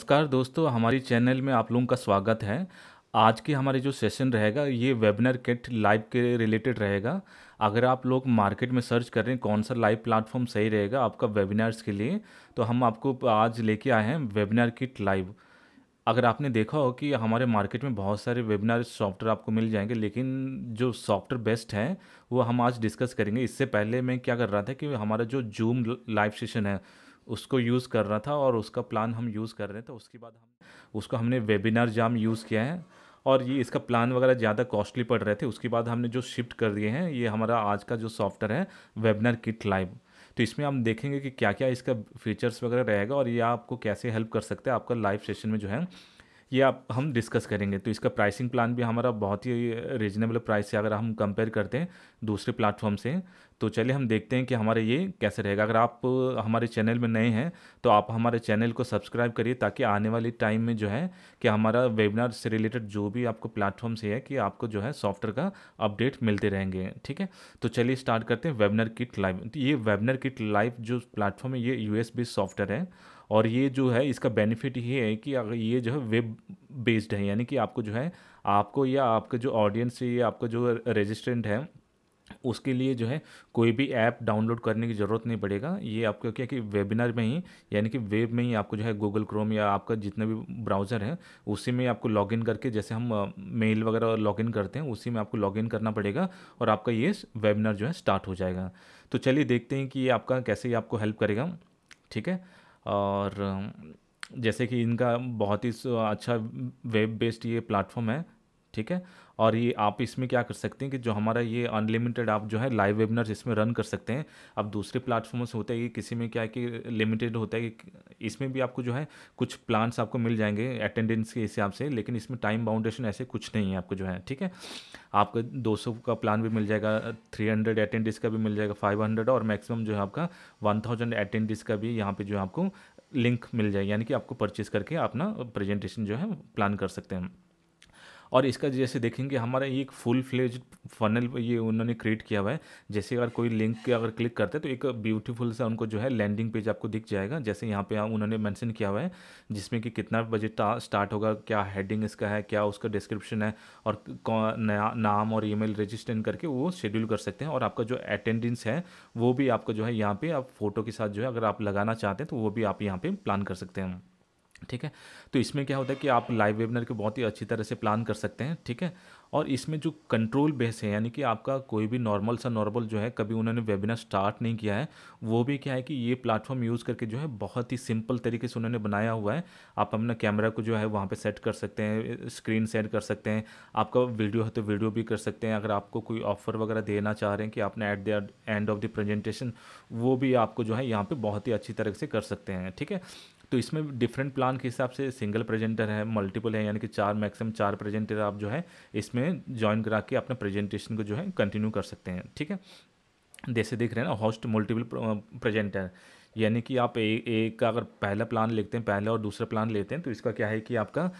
नमस्कार दोस्तों हमारे चैनल में आप लोगों का स्वागत है आज की हमारी जो सेशन रहेगा ये वेबिनार किट लाइव के रिलेटेड रहेगा अगर आप लोग मार्केट में सर्च कर रहे हैं कौन सा लाइव प्लेटफॉर्म सही रहेगा आपका वेबिनार्स के लिए तो हम आपको आज लेके आए हैं वेबिनार किट लाइव अगर आपने देखा हो कि हमारे मार्केट में बहुत सारे वेबिनार सॉफ्टवेयर आपको मिल जाएंगे लेकिन जो सॉफ्टवेयर बेस्ट हैं वो हम आज डिस्कस करेंगे इससे पहले मैं क्या कर रहा था कि हमारा जो जूम लाइव सेशन है उसको यूज़ कर रहा था और उसका प्लान हम यूज़ कर रहे हैं तो उसके बाद हम उसको हमने वेबिनार जाम यूज़ किया है और ये इसका प्लान वगैरह ज़्यादा कॉस्टली पड़ रहे थे उसके बाद हमने जो शिफ्ट कर दिए हैं ये हमारा आज का जो सॉफ्टवेयर है वेबिनार किट लाइव तो इसमें हम देखेंगे कि क्या क्या इसका फीचर्स वगैरह रहेगा और ये आपको कैसे हेल्प कर सकते हैं आपका लाइव सेशन में जो है ये आप हम डिस्कस करेंगे तो इसका प्राइसिंग प्लान भी हमारा बहुत ही रीजनेबल प्राइस से अगर हम कंपेयर करते हैं दूसरे प्लेटफॉर्म से तो चलिए हम देखते हैं कि हमारे ये कैसे रहेगा अगर आप हमारे चैनल में नए हैं तो आप हमारे चैनल को सब्सक्राइब करिए ताकि आने वाले टाइम में जो है कि हमारा वेबिनार से रिलेटेड जो भी आपको प्लेटफॉर्म से है कि आपको जो है सॉफ्टवेयर का अपडेट मिलते रहेंगे ठीक है तो चलिए स्टार्ट करते हैं वेबिनार किट लाइव ये वेबिनार किट लाइव जो प्लेटफॉर्म है ये यू सॉफ्टवेयर है और ये जो है इसका बेनिफिट ये है कि अगर ये जो है वेब बेस्ड है यानी कि आपको जो है आपको या आपका जो ऑडियंस या आपका जो रेजिस्टेंट है उसके लिए जो है कोई भी ऐप डाउनलोड करने की ज़रूरत नहीं पड़ेगा ये आपको क्या कि वेबिनार में ही यानी कि वेब में ही आपको जो है गूगल क्रोम या आपका जितना भी ब्राउज़र है उसी में आपको लॉगिन करके जैसे हम मेल वगैरह लॉगिन करते हैं उसी में आपको लॉगिन करना पड़ेगा और आपका ये वेबिनार जो है स्टार्ट हो जाएगा तो चलिए देखते हैं कि ये आपका कैसे ये आपको हेल्प करेगा ठीक है और जैसे कि इनका बहुत ही अच्छा वेब बेस्ड ये प्लेटफॉर्म है ठीक है और ये आप इसमें क्या कर सकते हैं कि जो हमारा ये अनलिमिटेड आप जो है लाइव वेबिनार इसमें रन कर सकते हैं अब दूसरे प्लेटफॉर्म से होता है कि किसी में क्या है कि लिमिटेड होता है कि इसमें भी आपको जो है कुछ प्लान्स आपको मिल जाएंगे अटेंडेंस के हिसाब से लेकिन इसमें टाइम बाउंडेशन ऐसे कुछ नहीं है आपको जो है ठीक है आपको दो का प्लान भी मिल जाएगा थ्री हंड्रेड का भी मिल जाएगा फाइव और मैक्सिमम जो है आपका वन थाउजेंड का भी यहाँ पर जो है आपको लिंक मिल जाएगी यानी कि आपको परचेज़ करके अपना प्रेजेंटेशन जो है प्लान कर सकते हैं और इसका जैसे देखेंगे हमारा एक फुल फ्लेज फनल ये उन्होंने क्रिएट किया हुआ है जैसे अगर कोई लिंक के अगर क्लिक करते हैं तो एक ब्यूटीफुल सा उनको जो है लैंडिंग पेज आपको दिख जाएगा जैसे यहाँ पे उन्होंने मैंसन किया हुआ है जिसमें कि कितना बजे स्टार्ट होगा क्या हेडिंग इसका है क्या उसका डिस्क्रिप्शन है और नया नाम और ई मेल करके वो शेड्यूल कर सकते हैं और आपका जो अटेंडेंस है वो भी आपका जो है यहाँ पर आप फोटो के साथ जो है अगर आप लगाना चाहते हैं तो वो भी आप यहाँ पर प्लान कर सकते हैं ठीक है तो इसमें क्या होता है कि आप लाइव वेबिनार के बहुत ही अच्छी तरह से प्लान कर सकते हैं ठीक है और इसमें जो कंट्रोल बेस है यानी कि आपका कोई भी नॉर्मल सा नॉर्मल जो है कभी उन्होंने वेबिनार स्टार्ट नहीं किया है वो भी क्या है कि ये प्लेटफॉर्म यूज़ करके जो है बहुत ही सिंपल तरीके से उन्होंने बनाया हुआ है आप अपना कैमरा को जो है वहाँ पर सेट कर सकते हैं स्क्रीन सेट कर सकते हैं आपका वीडियो है तो वीडियो भी कर सकते हैं अगर आपको कोई ऑफर वगैरह देना चाह रहे हैं कि आपने at the end of the presentation वो भी आपको जो है यहाँ पर बहुत ही अच्छी तरह से कर सकते हैं ठीक है तो इसमें डिफरेंट प्लान के हिसाब से सिंगल प्रेजेंटर है मल्टीपल है यानी कि चार मैक्सिमम चार प्रेजेंटर आप जो है इसमें ज्वाइन करा के अपने प्रेजेंटेशन को जो है कंटिन्यू कर सकते हैं ठीक है जैसे देख रहे हैं ना हॉस्ट मल्टीपल प्रेजेंटर यानी कि आप ए, एक का अगर पहला प्लान लेते हैं पहला और दूसरा प्लान लेते हैं तो इसका क्या है कि आपका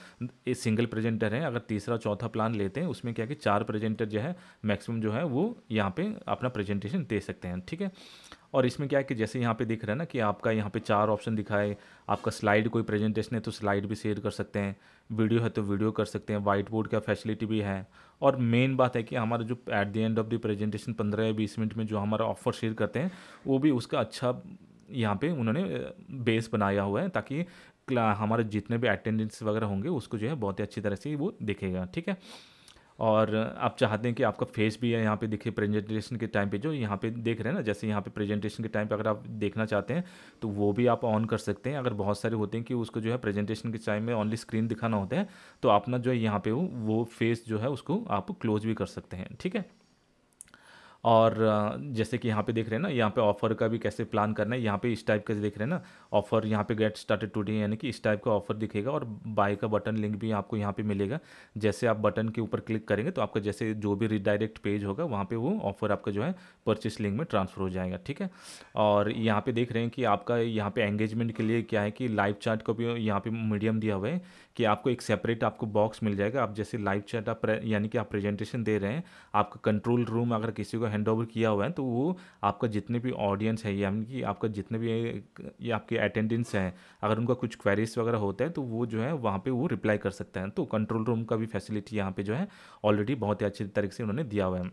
एक सिंगल प्रेजेंटर है अगर तीसरा चौथा प्लान लेते हैं उसमें क्या है कि चार प्रेजेंटर जो है मैक्सिमम जो है वो यहाँ पे अपना प्रेजेंटेशन दे सकते हैं ठीक है और इसमें क्या है कि जैसे यहाँ पे दिख रहा है ना कि आपका यहाँ पे चार ऑप्शन दिखाए आपका स्लाइड कोई प्रेजेंटेशन है तो स्लाइड भी शेयर कर सकते हैं वीडियो है तो वीडियो कर सकते हैं वाइट बोर्ड का फैसिलिटी भी है और मेन बात है कि हमारा जो at the end of the presentation पंद्रह या बीस मिनट में जो हमारा ऑफर शेयर करते हैं वो भी उसका अच्छा यहाँ पे उन्होंने बेस बनाया हुआ है ताकि हमारे जितने भी अटेंडेंस वगैरह होंगे उसको जो है बहुत ही अच्छी तरह से वो दिखेगा ठीक है और आप चाहते हैं कि आपका फेस भी है यहाँ पे दिखे प्रेजेंटेशन के टाइम पे जो यहाँ पे देख रहे हैं ना जैसे यहाँ पे प्रेजेंटेशन के टाइम पे अगर आप देखना चाहते हैं तो वो भी आप ऑन कर सकते हैं अगर बहुत सारे होते हैं कि उसको जो है प्रेजेंटेशन के टाइम में ऑनली स्क्रीन दिखाना होता है तो अपना जो है यहाँ पे वो फेस जो है उसको आप क्लोज भी कर सकते हैं ठीक है और जैसे कि यहाँ पे देख रहे हैं ना यहाँ पे ऑफर का भी कैसे प्लान करना है यहाँ पे इस टाइप का देख रहे हैं ना ऑफर यहाँ पे गेट स्टार्टेड टुडे यानी कि इस टाइप का ऑफर दिखेगा और बाय का बटन लिंक भी आपको यहाँ पे मिलेगा जैसे आप बटन के ऊपर क्लिक करेंगे तो आपका जैसे जो भी रिडायरेक्ट पेज होगा वहाँ पर वो ऑफर आपका जो है परचेस लिंक में ट्रांसफर हो जाएगा ठीक है और यहाँ पर देख रहे हैं कि आपका यहाँ पर एंगेजमेंट के लिए क्या है कि लाइव चार्ट का भी यहाँ पर मीडियम दिया हुआ है कि आपको एक सेपरेट आपको बॉक्स मिल जाएगा आप जैसे लाइव चार्ट आप यानी कि आप प्रेजेंटेशन दे रहे हैं आपका कंट्रोल रूम अगर किसी को हैंड ओवर किया हुआ है तो वो आपका जितने भी ऑडियंस है यानी कि आपका जितने भी ये आपके अटेंडेंस हैं अगर उनका कुछ क्वेरीज वगैरह होता है तो वो जो है वहाँ पर वो रिप्लाई कर सकते हैं तो कंट्रोल रूम का भी फैसिलिटी यहाँ पर जो है ऑलरेडी बहुत ही अच्छे तरीके से उन्होंने दिया हुआ है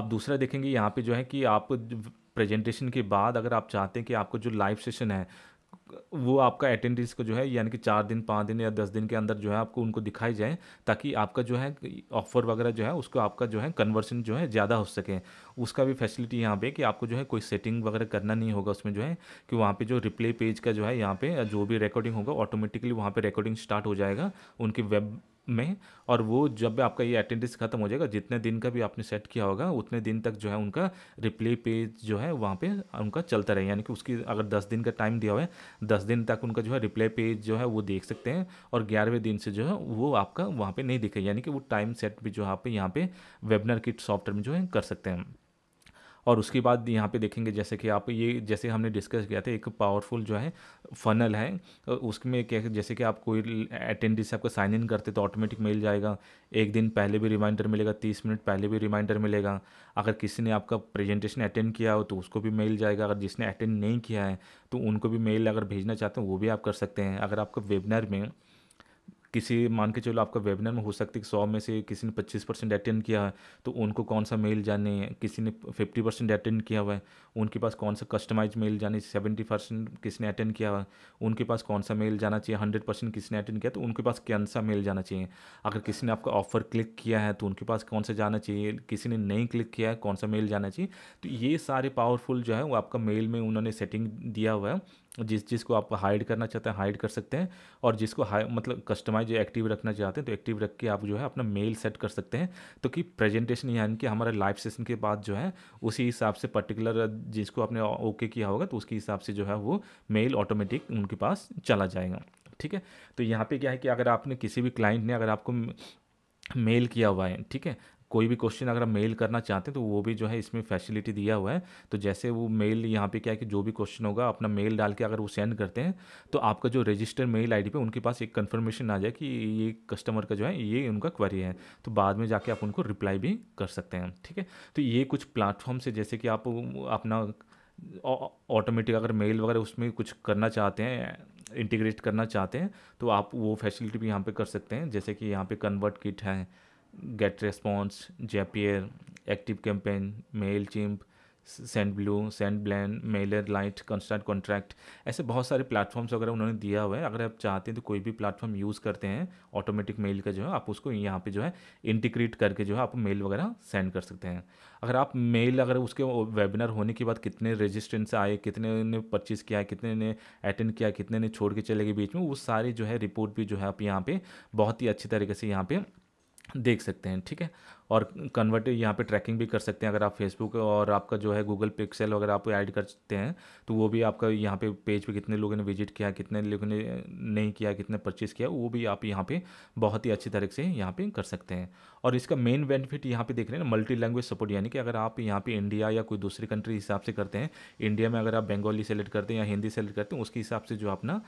आप दूसरा देखेंगे यहाँ पे जो है कि आप प्रेजेंटेशन के बाद अगर आप चाहते हैं कि आपको जो लाइव सेशन है वो आपका अटेंडेंस को जो है यानी कि चार दिन पाँच दिन या दस दिन के अंदर जो है आपको उनको दिखाई जाए ताकि आपका जो है ऑफर वगैरह जो है उसको आपका जो है कन्वर्सन जो है ज़्यादा हो सके उसका भी फैसिलिटी यहाँ पे कि आपको जो है कोई सेटिंग वगैरह करना नहीं होगा उसमें जो है कि वहाँ पे जो रिप्ले पेज का जो है यहाँ पे जो भी रिकॉर्डिंग होगा ऑटोमेटिकली वहाँ पर रिकॉर्डिंग स्टार्ट हो जाएगा उनकी वेब में और वो जब आपका ये अटेंडेंस खत्म हो जाएगा जितने दिन का भी आपने सेट किया होगा उतने दिन तक जो है उनका रिप्ले पेज जो है वहाँ पे उनका चलता रहे यानी कि उसकी अगर दस दिन का टाइम दिया हुआ है दस दिन तक उनका जो है रिप्ले पेज जो है वो देख सकते हैं और ग्यारहवें दिन से जो है वो आपका वहाँ पर नहीं दिखे यानी कि वो टाइम सेट भी जो आप यहाँ पर वेबिनार किट सॉफ्टवेयर में जो है कर सकते हैं और उसके बाद यहाँ पे देखेंगे जैसे कि आप ये जैसे हमने डिस्कस किया था एक पावरफुल जो है फनल है तो उसमें क्या जैसे कि आप कोई अटेंडी से आपको साइन इन करते तो ऑटोमेटिक मेल जाएगा एक दिन पहले भी रिमाइंडर मिलेगा तीस मिनट पहले भी रिमाइंडर मिलेगा अगर किसी ने आपका प्रेजेंटेशन अटेंड किया हो तो उसको भी मेल जाएगा अगर जिसने अटेंड नहीं किया है तो उनको भी मेल अगर भेजना चाहते हैं वो भी आप कर सकते हैं अगर आपका वेबिनार में किसी मान के चलो आपका वेबिनार में हो सकता है कि सौ में से किसी ने पच्चीस परसेंट अटेंड किया है तो उनको कौन सा मेल जाने किसी ने फिफ्टी परसेंट अटेंड किया हुआ है उनके पास कौन सा कस्टमाइज मेल जाने सेवेंटी परसेंट किसने अटेंड किया हुआ है उनके पास कौन सा मेल जाना चाहिए हंड्रेड परसेंट किसने अटेंड किया तो उनके पास कौन सा मेल जाना चाहिए अगर किसी ने आपका ऑफर क्लिक किया है तो उनके पास कौन सा जाना चाहिए किसी ने नहीं क्लिक किया है कौन सा मेल जाना चाहिए तो ये सारे पावरफुल जो है वो आपका मेल में उन्होंने सेटिंग दिया हुआ है जिस जिसको आप हाइड करना चाहते हैं हाइड कर सकते हैं और जिसको हाई मतलब कस्टमाइज एक्टिव रखना चाहते हैं तो एक्टिव रख के आप जो है अपना मेल सेट कर सकते हैं तो कि प्रेजेंटेशन यानी कि हमारे लाइव सेशन के बाद जो है उसी हिसाब से पर्टिकुलर जिसको आपने ओके किया होगा तो उसके हिसाब से जो है वो मेल ऑटोमेटिक उनके पास चला जाएगा ठीक है तो यहाँ पे क्या है कि अगर आपने किसी भी क्लाइंट ने अगर आपको मेल किया हुआ है ठीक है कोई भी क्वेश्चन अगर आप मेल करना चाहते हैं तो वो भी जो है इसमें फैसिलिटी दिया हुआ है तो जैसे वो मेल यहाँ पे क्या है कि जो भी क्वेश्चन होगा अपना मेल डाल के अगर वो सेंड करते हैं तो आपका जो रजिस्टर मेल आईडी पे उनके पास एक कन्फर्मेशन आ जाए कि ये कस्टमर का जो है ये उनका क्वेरी है तो बाद में जाके आप उनको रिप्लाई भी कर सकते हैं ठीक है तो ये कुछ प्लेटफॉर्म से जैसे कि आप अपना ऑटोमेटिक अगर मेल वगैरह उसमें कुछ करना चाहते हैं इंटीग्रेट करना चाहते हैं तो आप वो फैसिलिटी भी यहाँ पे कर सकते हैं जैसे कि यहाँ पे कन्वर्ट किट है get response Zapier active campaign mail chimp send blue send lane mailer lite constant contract ऐसे बहुत सारे प्लेटफॉर्म्स वगैरह उन्होंने दिया हुआ है अगर आप चाहते हैं तो कोई भी प्लेटफॉर्म यूज़ करते हैं ऑटोमेटिक मेल का जो है आप उसको यहाँ पे जो है इंटीग्रेट करके जो है आप मेल वगैरह सेंड कर सकते हैं अगर आप मेल अगर उसके वेबिनार होने के बाद कितने रजिस्टेंस आए कितने ने परचेज़ किया कितने ने अटेंड किया कितने ने छोड़ के चले गए बीच में वो सारी जो है रिपोर्ट भी जो है आप यहाँ पर बहुत ही अच्छी तरीके से यहाँ पर देख सकते हैं ठीक है और कन्वर्ट यहाँ पे ट्रैकिंग भी कर सकते हैं अगर आप फेसबुक और आपका जो है गूगल पिक्सल वगैरह आप ऐड करते हैं तो वो भी आपका यहाँ पे पेज पे कितने लोगों ने विजिट किया कितने लोगों ने नहीं किया कितने परचेज़ किया वो भी आप यहाँ पे बहुत ही अच्छी तरीके से यहाँ पे कर सकते हैं और इसका मेन बेनिफिट यहाँ पे देख रहे हैं मल्टी लैंग्वेज सपोर्ट यानी कि अगर आप यहाँ पे इंडिया या कोई दूसरी कंट्री हिसाब से करते हैं इंडिया में अगर आप बंगाली सेलेक्ट करते हैं या हिंदी सेलेक्ट करते हैं उसके हिसाब से जो अपना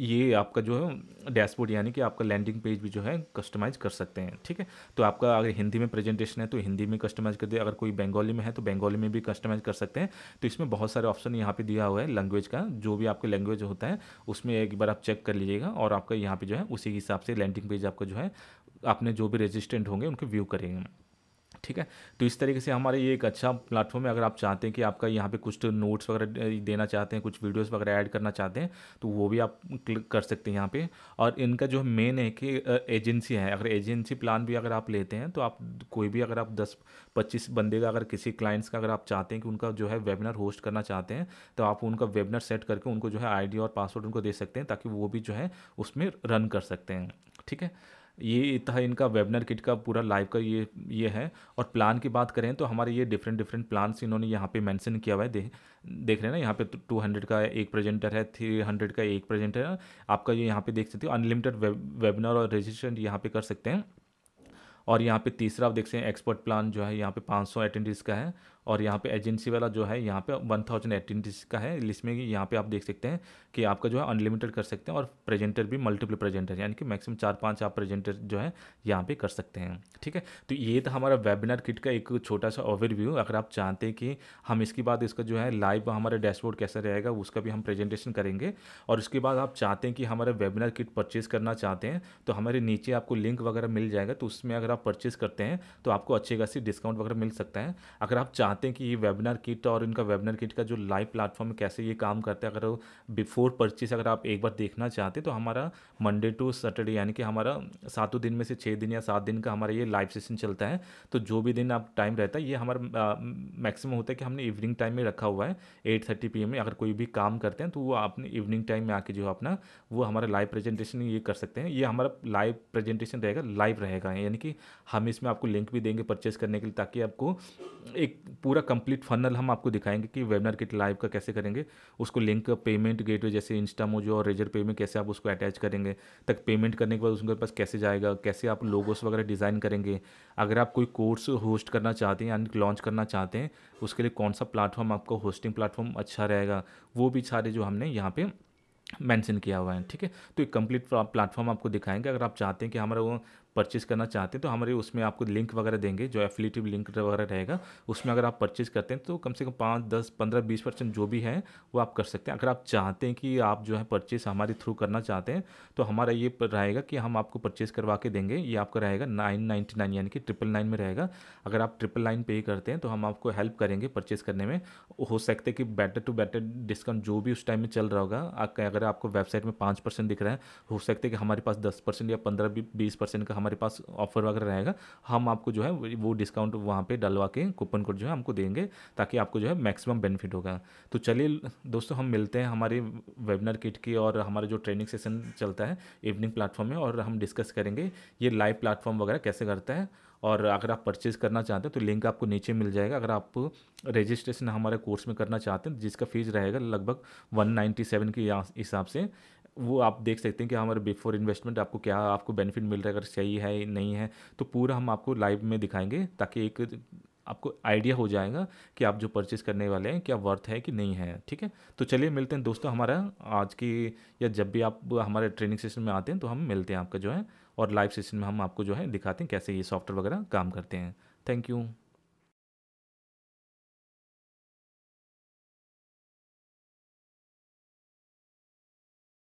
ये आपका जो है डैशबोर्ड यानी कि आपका लैंडिंग पेज भी जो है कस्टमाइज़ कर सकते हैं ठीक है तो आपका अगर हिंदी में प्रेजेंटेशन है तो हिंदी में कस्टमाइज़ कर दिया अगर कोई बंगाली में है तो बंगाली में भी कस्टमाइज़ कर सकते हैं तो इसमें बहुत सारे ऑप्शन यहाँ पे दिया हुआ है लैंग्वेज का जो भी आपका लैंग्वेज होता है उसमें एक बार आप चेक कर लीजिएगा और आपका यहाँ पर जो है उसी हिसाब से लैंडिंग पेज आपका जो है आपने जो भी रजिस्टेंट होंगे उनके व्यू करेंगे ठीक है तो इस तरीके से हमारे ये एक अच्छा प्लेटफॉर्म है अगर आप चाहते हैं कि आपका यहाँ पे कुछ नोट्स वगैरह देना चाहते हैं कुछ वीडियोस वगैरह ऐड करना चाहते हैं तो वो भी आप क्लिक कर सकते हैं यहाँ पे और इनका जो मेन है कि एजेंसी है अगर एजेंसी प्लान भी अगर आप लेते हैं तो आप कोई भी अगर आप दस पच्चीस बंदे का अगर किसी क्लाइंट्स का अगर आप चाहते हैं कि उनका जो है वेबिनार होस्ट करना चाहते हैं तो आप उनका वेबिनार सेट करके उनको जो है आई और पासवर्ड उनको दे सकते हैं ताकि वो भी जो है उसमें रन कर सकते हैं ठीक है ये था इनका वेबिनार किट का पूरा लाइव का ये ये है और प्लान की बात करें तो हमारे ये डिफरेंट डिफरेंट प्लान्स इन्होंने यहाँ पे मेंशन किया हुआ है दे, देख रहे हैं ना यहाँ पे टू तो हंड्रेड का एक प्रेजेंटर है थ्री हंड्रेड का एक प्रेजेंटर है आपका ये यहाँ पे देख सकते हो अनलिमिटेड वेबिनार और रजिस्ट्रेशन यहाँ पे कर सकते हैं और यहाँ पे तीसरा आप देख सकते हैं एक्सपर्ट प्लान जो है यहाँ पे पाँच सौ का है और यहाँ पे एजेंसी वाला जो है यहाँ पे वन थाउजेंड एटीन का है इसमें यहाँ पे आप देख सकते हैं कि आपका जो है अनलिमिटेड कर सकते हैं और प्रेजेंटर भी मल्टीपल प्रेजेंटर यानी कि मैक्सिमम चार पाँच आप प्रेजेंटर जो है यहाँ पे कर सकते हैं ठीक है तो ये था हमारा वेबिनार किट का एक छोटा सा ओवरव्यू अगर आप चाहते हैं कि हम इसके बाद इसका जो है लाइव हमारा डैशबोर्ड कैसा रहेगा उसका भी हम प्रेजेंटेशन करेंगे और उसके बाद आप चाहते हैं कि हमारा वेबिनार किट परचेज़ करना चाहते हैं तो हमारे नीचे आपको लिंक वगैरह मिल जाएगा तो उसमें अगर आप परचेज़ करते हैं तो आपको अच्छे खासी डिस्काउंट वगैरह मिल सकता है अगर आप चाहते चाहते हैं कि ये वेबिनार किट और इनका वेबिनार किट का जो लाइव प्लेटफॉर्म है कैसे ये काम करते हैं अगर बिफोर परचेस अगर आप एक बार देखना चाहते हैं तो हमारा मंडे टू सैटरडे यानी कि हमारा सातों दिन में से छः दिन या सात दिन का हमारा ये लाइव सेशन चलता है तो जो भी दिन आप टाइम रहता है ये हमारा मैक्सिमम होता है कि हमने इवनिंग टाइम में रखा हुआ है एट थर्टी पी में अगर कोई भी काम करते हैं तो वो अपने इवनिंग टाइम में आके जो अपना वो हमारा लाइव प्रेजेंटेशन ये कर सकते हैं ये हमारा लाइव प्रेजेंटेशन रहेगा लाइव रहेगा यानी कि हम इसमें आपको लिंक भी देंगे परचेस करने के लिए ताकि आपको एक पूरा कंप्लीट फनल हम आपको दिखाएंगे कि वेबिनार किट लाइव का कैसे करेंगे उसको लिंक पेमेंट गेटवे जैसे इंस्टामोजो और रेजर पे में कैसे आप उसको अटैच करेंगे तक पेमेंट करने के बाद उसके पास कैसे जाएगा कैसे आप लोगोस वगैरह डिज़ाइन करेंगे अगर आप कोई कोर्स होस्ट करना चाहते हैं यानी लॉन्च करना चाहते हैं उसके लिए कौन सा प्लेटफॉर्म आपका होस्टिंग प्लेटफॉर्म अच्छा रहेगा वो भी सारे जो हमने यहाँ पे मेंशन किया हुआ है ठीक है तो एक कंप्लीट प्लेटफॉर्म आपको दिखाएंगे अगर आप चाहते हैं कि हमारा वो परचेस करना चाहते हैं तो हमारे उसमें आपको लिंक वगैरह देंगे जो एफिलेटिव लिंक वगैरह रहेगा उसमें अगर आप परचेज करते हैं तो कम से कम पाँच दस पंद्रह बीस परसेंट जो भी है वो आप कर सकते हैं अगर आप चाहते हैं कि आप जो है परचेस हमारे थ्रू करना चाहते हैं तो हमारा ये रहेगा कि हम आपको परचेस करवा के देंगे ये आपका रहेगा नाइन नाइन्टी नाइन यानी कि ट्रिपल नाइन में रहेगा अगर आप ट्रिपल नाइन पे करते हैं तो हम आपको हेल्प करेंगे परचेज करने में हो सकता है कि बेटर टू बेटर डिस्काउंट जो भी उस टाइम में चल रहा होगा अगर आपको वेबसाइट में पाँच परसेंट दिख रहा है हो सकता है कि हमारे पास दस परसेंट या पंद्रह बीस परसेंट का हमारे पास ऑफर वगैरह रहेगा हम आपको जो है वो डिस्काउंट वहाँ पे डलवा के कूपन कोड जो है हमको देंगे ताकि आपको जो है मैक्सिमम बेनिफिट होगा तो चलिए दोस्तों हम मिलते हैं हमारे वेबिनार किट की और हमारा जो ट्रेनिंग सेशन चलता है इवनिंग प्लेटफॉर्म में और हम डिस्कस करेंगे ये लाइव प्लेटफॉर्म वगैरह कैसे करता है और अगर आप परचेज़ करना चाहते हैं तो लिंक आपको नीचे मिल जाएगा अगर आप रजिस्ट्रेशन हमारे कोर्स में करना चाहते हैं जिसका फीस रहेगा लगभग वन नाइन्टी सेवन के हिसाब से वो आप देख सकते हैं कि हमारे बिफोर इन्वेस्टमेंट आपको क्या आपको बेनिफिट मिल रहा है अगर सही है नहीं है तो पूरा हम आपको लाइव में दिखाएंगे ताकि एक आपको आइडिया हो जाएगा कि आप जो परचेज़ करने वाले हैं क्या वर्थ है कि नहीं है ठीक है तो चलिए मिलते हैं दोस्तों हमारा आज की या जब भी आप हमारे ट्रेनिंग सेशन में आते हैं तो हम मिलते हैं आपका जो है और लाइव सेशन में हम आपको जो है दिखाते हैं कैसे ये सॉफ्टवेयर वगैरह काम करते हैं थैंक यू